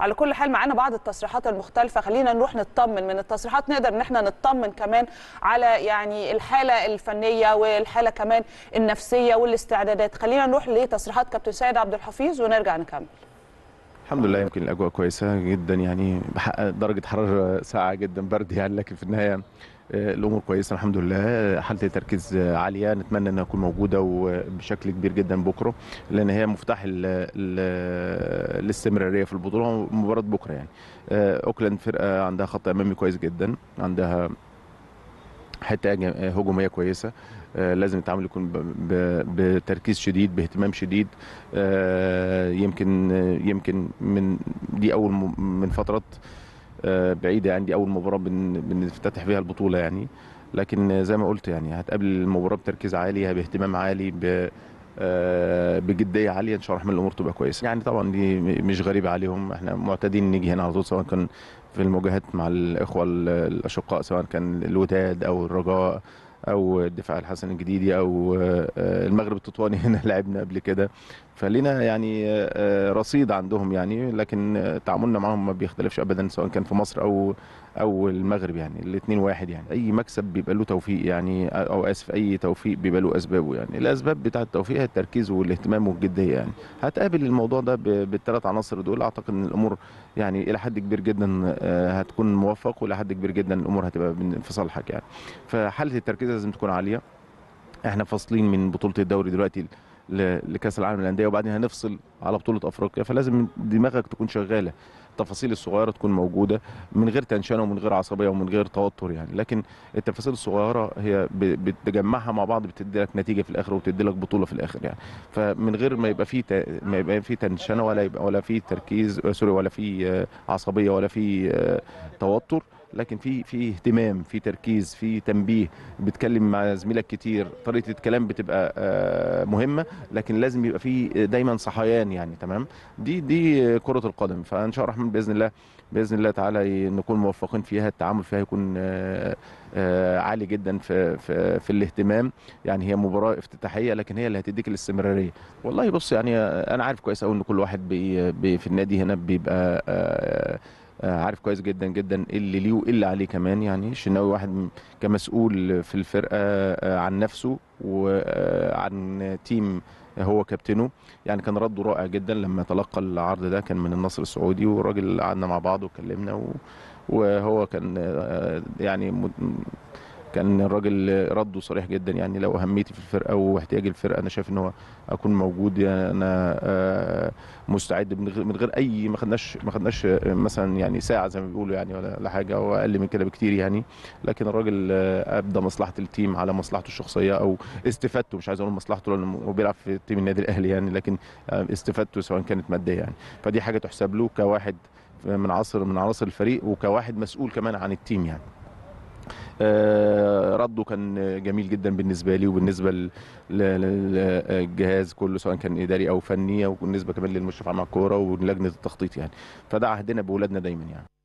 على كل حال معانا بعض التصريحات المختلفه خلينا نروح نطمن من التصريحات نقدر ان احنا نطمن كمان على يعني الحاله الفنيه والحاله كمان النفسيه والاستعدادات خلينا نروح لتصريحات كابتن سيد عبد الحفيظ ونرجع نكمل الحمد لله يمكن الاجواء كويسه جدا يعني بحقق درجه حراره ساقعه جدا برد يعني لكن في النهايه آه، الامور كويسه الحمد لله حاله التركيز عاليه نتمنى انها تكون موجوده وبشكل كبير جدا بكره لان هي مفتاح الاستمراريه في البطوله مباراه بكره يعني آه، اوكلاند فرقه عندها خط امامي كويس جدا عندها حته هجوميه كويسه آه، لازم التعامل يكون بتركيز شديد باهتمام شديد آه، يمكن يمكن من دي اول من فترات آه، بعيده عندي يعني، اول مباراه بنفتتح فيها البطوله يعني لكن زي ما قلت يعني هتقابل المباراه بتركيز عالي باهتمام عالي آه، بجديه عاليه ان شاء الله الرحمن الامور تبقى كويسه يعني طبعا دي مش غريبه عليهم احنا معتادين نيجي هنا على طول سواء كان في المواجهات مع الاخوه الاشقاء سواء كان الوداد او الرجاء او الدفاع الحسن الجديدي او آه، المغرب التطواني هنا لعبنا قبل كده فلينا يعني آه، رصيد عندهم يعني لكن تعاملنا معهم ما بيختلفش ابدا سواء كان في مصر او او المغرب يعني الاثنين واحد يعني اي مكسب بيبقى له توفيق يعني او اسف اي توفيق بيبقى له اسبابه يعني الاسباب بتاعه التوفيق هي التركيز والاهتمام والجديه يعني هتقابل الموضوع ده بالثلاث عناصر دول اعتقد ان الامور يعني الى حد كبير جدا آه، هتكون موفق والى حد كبير جدا الامور هتبقى في صالحك يعني فحاله التركيز لازم تكون عاليه احنا فاصلين من بطوله الدوري دلوقتي لكاس العالم للانديه وبعدين هنفصل على بطوله افريقيا فلازم دماغك تكون شغاله التفاصيل الصغيره تكون موجوده من غير تنشنه ومن غير عصبيه ومن غير توتر يعني لكن التفاصيل الصغيره هي بتجمعها مع بعض بتدي لك نتيجه في الاخر وبتدي لك بطوله في الاخر يعني فمن غير ما يبقى في ت... ما يبقى في تنشنه ولا يبقى ولا في تركيز آه، سوري ولا في آه، عصبيه ولا في آه، توتر لكن في في اهتمام في تركيز في تنبيه بتكلم مع زميلك كتير طريقه الكلام بتبقى آه، مهمه لكن لازم يبقى في دايما صحيان يعني تمام دي دي كره القدم فان شاء الله الرحمن باذن الله باذن الله تعالى نكون موفقين فيها التعامل فيها يكون آه، آه، عالي جدا في في في الاهتمام يعني هي مباراه افتتاحيه لكن هي اللي هتديك الاستمراريه والله بص يعني انا عارف كويس قوي ان كل واحد بي بي في النادي هنا بيبقى آه، عارف كويس جدا جدا اللي ليه وايه اللي عليه كمان يعني الشناوي واحد كمسؤول في الفرقه آه، عن نفسه وعن آه، تيم هو كابتنه يعني كان رده رائع جدا لما تلقى العرض ده كان من النصر السعودي والراجل قعدنا مع بعض واتكلمنا وهو كان يعني كان الراجل رده صريح جدا يعني لو اهميتي في الفرقه واحتياج الفرقه انا شايف ان هو اكون موجود يعني انا آه، مستعد من غير اي ما خدناش ما خدناش آه، مثلا يعني ساعه زي ما بيقولوا يعني ولا حاجه او اقل من كده بكتير يعني لكن الراجل آه، ابدى مصلحه التيم على مصلحته الشخصيه او استفادته مش عايز اقول مصلحته لانه هو بيلعب في تيم النادي الاهلي يعني لكن استفادته سواء كانت ماديه يعني فدي حاجه تحسب له كواحد من عصر من عناصر الفريق وكواحد مسؤول كمان عن التيم يعني آه، رده كان جميل جدا بالنسبه لي وبالنسبه للجهاز كله سواء كان اداري او فني وبالنسبه كمان للمشرف على الكوره ولجنه التخطيط يعني فده عهدنا باولادنا دايما يعني